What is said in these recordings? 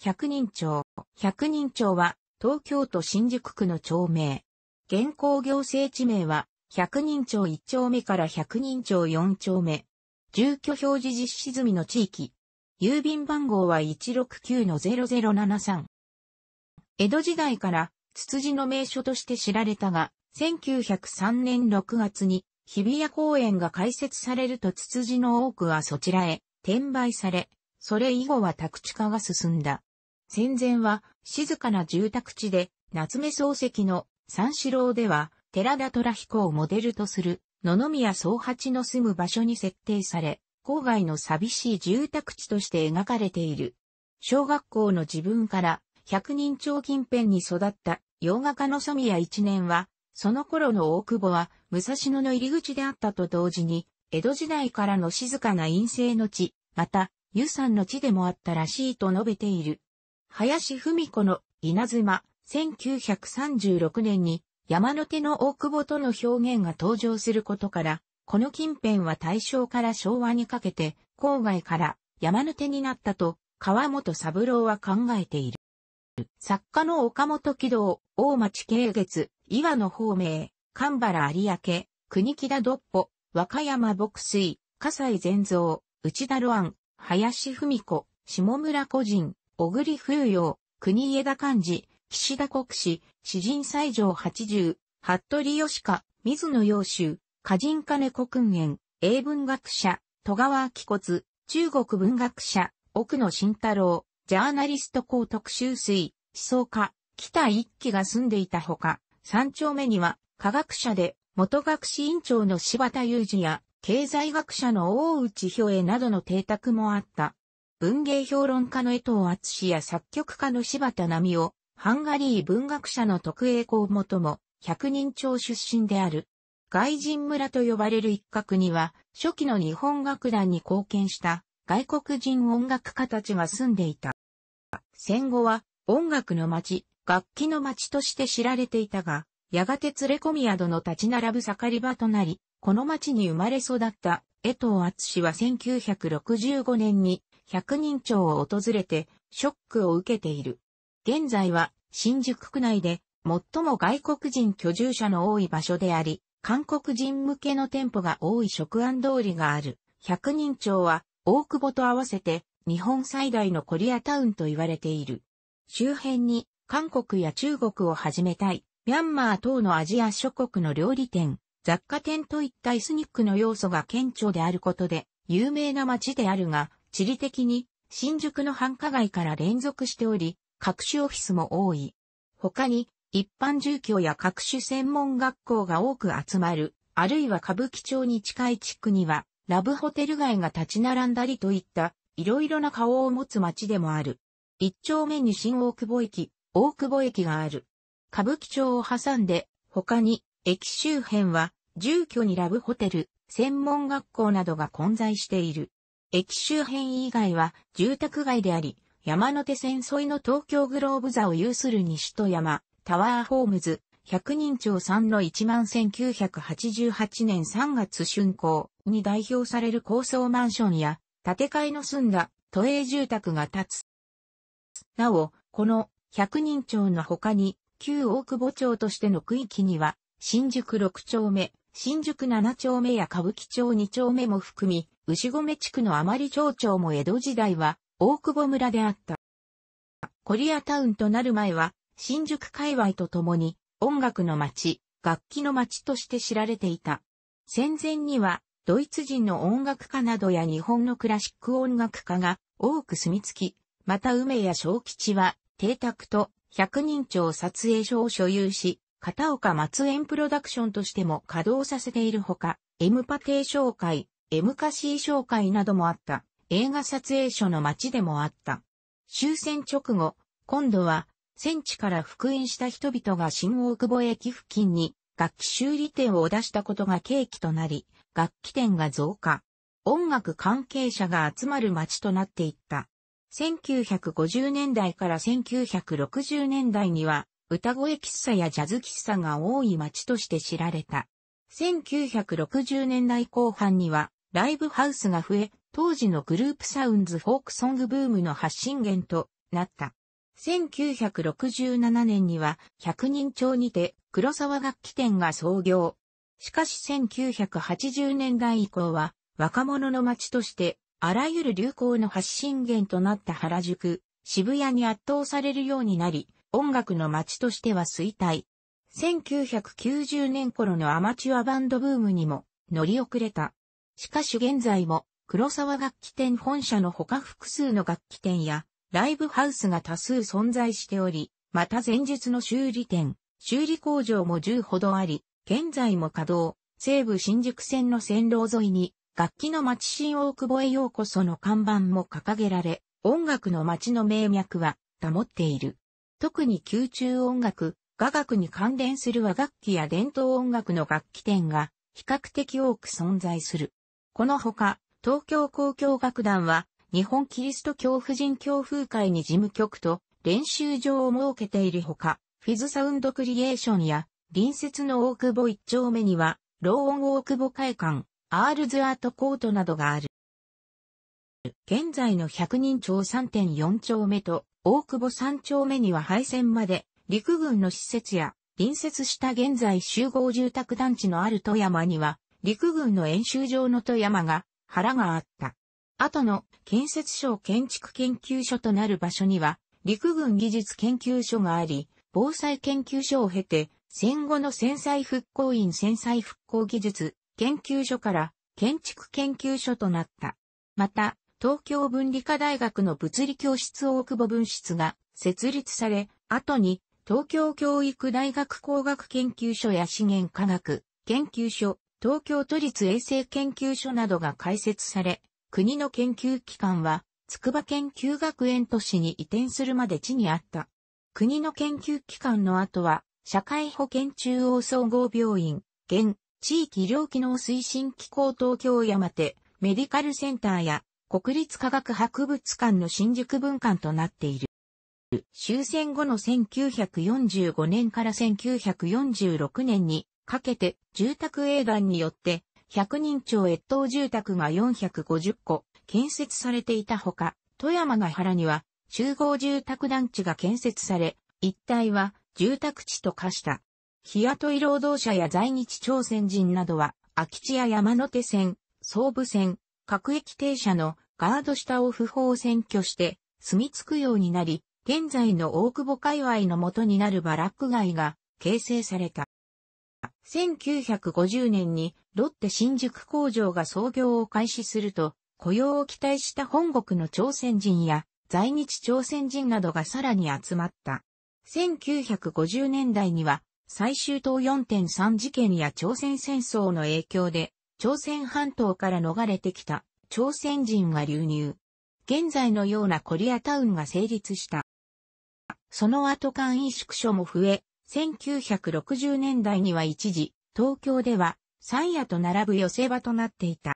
百人町。百人町は、東京都新宿区の町名。現行行政地名は、百人町1丁目から百人町4丁目。住居表示実施済みの地域。郵便番号は169-0073。江戸時代から、つつじの名所として知られたが、1903年6月に、日比谷公園が開設されるとつつじの多くはそちらへ転売され、それ以後は宅地化が進んだ。戦前は静かな住宅地で夏目漱石の三四郎では寺田虎彦をモデルとする野々宮宗八の住む場所に設定され、郊外の寂しい住宅地として描かれている。小学校の自分から百人町近辺に育った洋画家の染谷一年は、その頃の大久保は武蔵野の入り口であったと同時に、江戸時代からの静かな陰性の地、また、湯山の地でもあったらしいと述べている。林文子の稲妻、1936年に山手の大久保との表現が登場することから、この近辺は大正から昭和にかけて、郊外から山手になったと、川本三郎は考えている。作家の岡本喜道、大町慶月、岩野方明、神原有明、国木田独歩、和歌山牧水、葛西善造、内田露安、林文子、下村古人、小栗風洋、国枝幹事、岸田国史、詩人西条八十、服部義家、水野洋州、歌人金子訓言、英文学者、戸川明骨、中国文学者、奥野慎太郎、ジャーナリスト高特集水、思想家、北一騎が住んでいたほか、三丁目には、科学者で、元学士院長の柴田裕二や、経済学者の大内兵衛などの邸宅もあった。文芸評論家の江藤厚氏や作曲家の柴田奈美夫、ハンガリー文学者の特栄公もとも、百人町出身である。外人村と呼ばれる一角には、初期の日本楽団に貢献した外国人音楽家たちが住んでいた。戦後は音楽の街、楽器の街として知られていたが、やがて連れ込み宿の立ち並ぶ盛り場となり、この街に生まれ育った江藤厚氏は1965年に100人町を訪れてショックを受けている。現在は新宿区内で最も外国人居住者の多い場所であり、韓国人向けの店舗が多い食安通りがある。100人町は大久保と合わせて日本最大のコリアタウンと言われている。周辺に韓国や中国をはじめたい、ミャンマー等のアジア諸国の料理店、雑貨店といったイスニックの要素が顕著であることで有名な街であるが、地理的に新宿の繁華街から連続しており、各種オフィスも多い。他に、一般住居や各種専門学校が多く集まる、あるいは歌舞伎町に近い地区には、ラブホテル街が立ち並んだりといった、いろいろな顔を持つ街でもある。一丁目に新大久保駅、大久保駅がある。歌舞伎町を挟んで、他に、駅周辺は、住居にラブホテル、専門学校などが混在している。駅周辺以外は住宅街であり、山手線沿いの東京グローブ座を有する西戸山、タワーホームズ、百人町さんの1万1988年3月竣工に代表される高層マンションや、建て替えの住んだ都営住宅が建つ。なお、この百人町の他に、旧大久保町としての区域には、新宿6丁目、新宿7丁目や歌舞伎町2丁目も含み、牛込地区のあまり町長も江戸時代は大久保村であった。コリアタウンとなる前は新宿界隈とともに音楽の街、楽器の街として知られていた。戦前にはドイツ人の音楽家などや日本のクラシック音楽家が多く住み着き、また梅や小吉は邸宅と百人町撮影所を所有し、片岡松園プロダクションとしても稼働させているほか、エムパテ紹介。会、カシー紹介などもあった、映画撮影所の街でもあった。終戦直後、今度は、戦地から復員した人々が新大久保駅付近に楽器修理店を出したことが契機となり、楽器店が増加。音楽関係者が集まる街となっていった。1950年代から1960年代には、歌声喫茶やジャズ喫茶が多い街として知られた。1960年代後半には、ライブハウスが増え、当時のグループサウンズフォークソングブームの発信源となった。1967年には100人町にて黒沢楽器店が創業。しかし1980年代以降は若者の街としてあらゆる流行の発信源となった原宿、渋谷に圧倒されるようになり、音楽の街としては衰退。1990年頃のアマチュアバンドブームにも乗り遅れた。しかし現在も、黒沢楽器店本社の他複数の楽器店や、ライブハウスが多数存在しており、また前述の修理店、修理工場も10ほどあり、現在も稼働、西武新宿線の線路沿いに、楽器の街新大久保へようこその看板も掲げられ、音楽の街の名脈は保っている。特に宮中音楽、雅楽に関連する和楽器や伝統音楽の楽器店が比較的多く存在する。このほか、東京交響楽団は、日本キリスト教婦人教風会に事務局と練習場を設けているほか、フィズサウンドクリエーションや、隣接の大久保一丁目には、ローオン大久保会館、アールズアートコートなどがある。現在の100人町3.4丁目と大久保3丁目には廃線まで陸軍の施設や隣接した現在集合住宅団地のある富山には陸軍の演習場の富山が腹があった。後の建設省建築研究所となる場所には、陸軍技術研究所があり、防災研究所を経て、戦後の戦災復興院戦災復興技術研究所から建築研究所となった。また、東京文理科大学の物理教室大久保分室が設立され、後に東京教育大学工学研究所や資源科学研究所、東京都立衛生研究所などが開設され、国の研究機関は、筑波研究学園都市に移転するまで地にあった。国の研究機関の後は、社会保険中央総合病院、現、地域医療機能推進機構東京山手、メディカルセンターや、国立科学博物館の新宿分館となっている。終戦後の1945年から1946年にかけて住宅営団によって100人町越冬住宅が450戸建設されていたほか、富山が原には集合住宅団地が建設され、一帯は住宅地と化した。日雇い労働者や在日朝鮮人などは、空き地や山手線、総武線、各駅停車のガード下を不法占拠して住み着くようになり、現在の大久保界隈の元になるバラック街が形成された。1950年にロッテ新宿工場が創業を開始すると、雇用を期待した本国の朝鮮人や在日朝鮮人などがさらに集まった。1950年代には最終党4.3事件や朝鮮戦争の影響で朝鮮半島から逃れてきた朝鮮人が流入。現在のようなコリアタウンが成立した。その後簡易宿所も増え、1960年代には一時、東京では三夜と並ぶ寄せ場となっていた。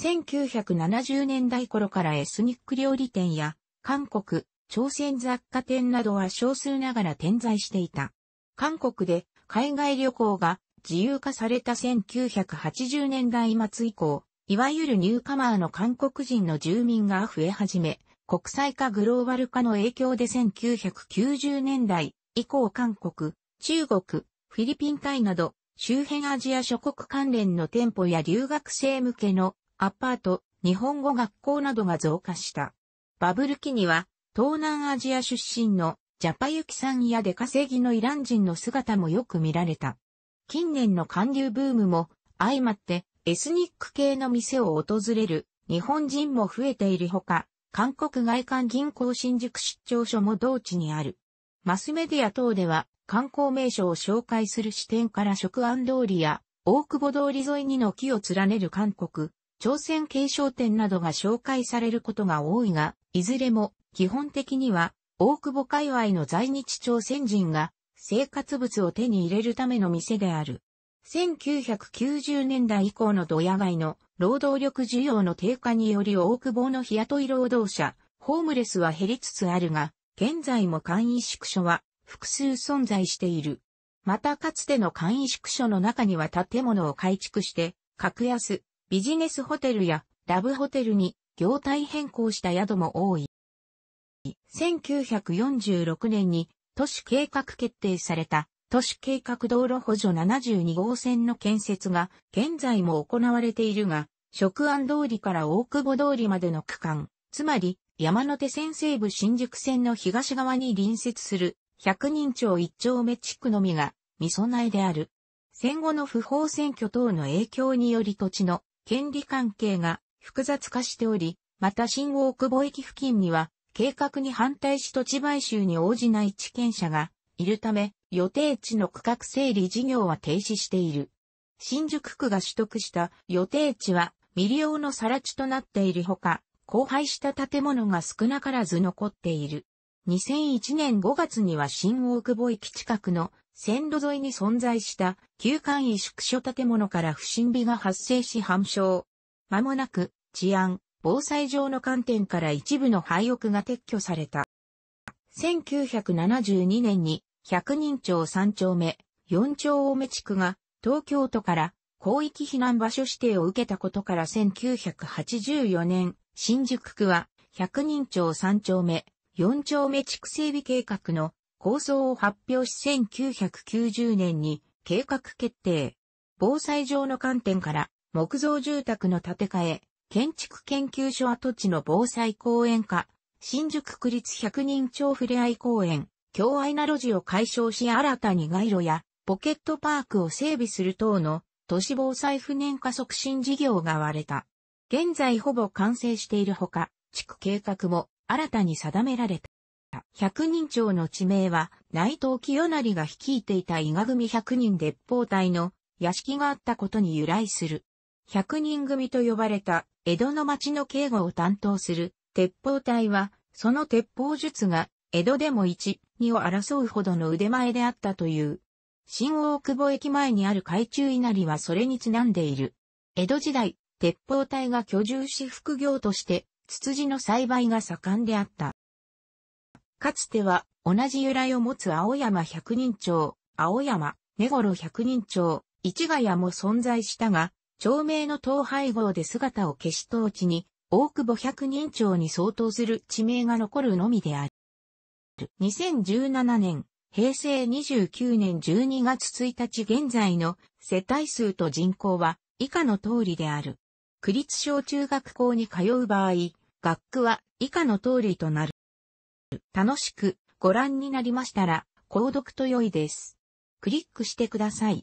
1970年代頃からエスニック料理店や韓国、朝鮮雑貨店などは少数ながら点在していた。韓国で海外旅行が自由化された1980年代末以降、いわゆるニューカマーの韓国人の住民が増え始め、国際化グローバル化の影響で1990年代以降韓国、中国、フィリピンタイなど、周辺アジア諸国関連の店舗や留学生向けのアパート、日本語学校などが増加した。バブル期には、東南アジア出身のジャパユキさんや出稼ぎのイラン人の姿もよく見られた。近年の韓流ブームも相まってエスニック系の店を訪れる日本人も増えているほか、韓国外観銀行新宿出張所も同地にある。マスメディア等では観光名所を紹介する視点から食安通りや大久保通り沿いにの木を連ねる韓国、朝鮮継承店などが紹介されることが多いが、いずれも基本的には大久保界隈の在日朝鮮人が生活物を手に入れるための店である。1990年代以降の土屋街の労働力需要の低下により大久保の日雇い労働者、ホームレスは減りつつあるが、現在も簡易宿所は複数存在している。またかつての簡易宿所の中には建物を改築して、格安、ビジネスホテルやラブホテルに業態変更した宿も多い。1946年に都市計画決定された都市計画道路補助72号線の建設が現在も行われているが、職安通りから大久保通りまでの区間、つまり山手線西部新宿線の東側に隣接する百人町一丁目地区のみが未備えである。戦後の不法選挙等の影響により土地の権利関係が複雑化しており、また新大久保駅付近には計画に反対し土地買収に応じない地権者がいるため、予定地の区画整理事業は停止している。新宿区が取得した予定地は未利用の更地となっているほか、荒廃した建物が少なからず残っている。2001年5月には新大久保駅近くの線路沿いに存在した旧簡易宿所建物から不審火が発生し反証。間もなく治安、防災上の観点から一部の廃屋が撤去された。1972年に100人町3丁目、4丁大目地区が東京都から広域避難場所指定を受けたことから1984年新宿区は、100人町3丁目、4丁目地区整備計画の構想を発表し1990年に計画決定。防災上の観点から木造住宅の建て替え、建築研究所跡地の防災公園化、新宿区立100人町ふれあい公園、京愛な路地を解消し新たに街路やポケットパークを整備する等の都市防災不燃化促進事業が割れた。現在ほぼ完成しているほか、地区計画も新たに定められた。百人町の地名は内藤清成が率いていた伊賀組百人鉄砲隊の屋敷があったことに由来する。百人組と呼ばれた江戸の町の警護を担当する鉄砲隊は、その鉄砲術が江戸でも一、二を争うほどの腕前であったという。新大久保駅前にある海中稲荷はそれにちなんでいる。江戸時代、鉄砲隊が居住し副業として、ツツジの栽培が盛んであった。かつては、同じ由来を持つ青山百人町、青山、根頃百人町、市ヶ谷も存在したが、町名の統廃合で姿を消し当地に、大久保百人町に相当する地名が残るのみである。2017年、平成29年12月1日現在の世帯数と人口は以下の通りである。区立小中学校に通う場合、学区は以下の通りとなる。楽しくご覧になりましたら、購読と良いです。クリックしてください。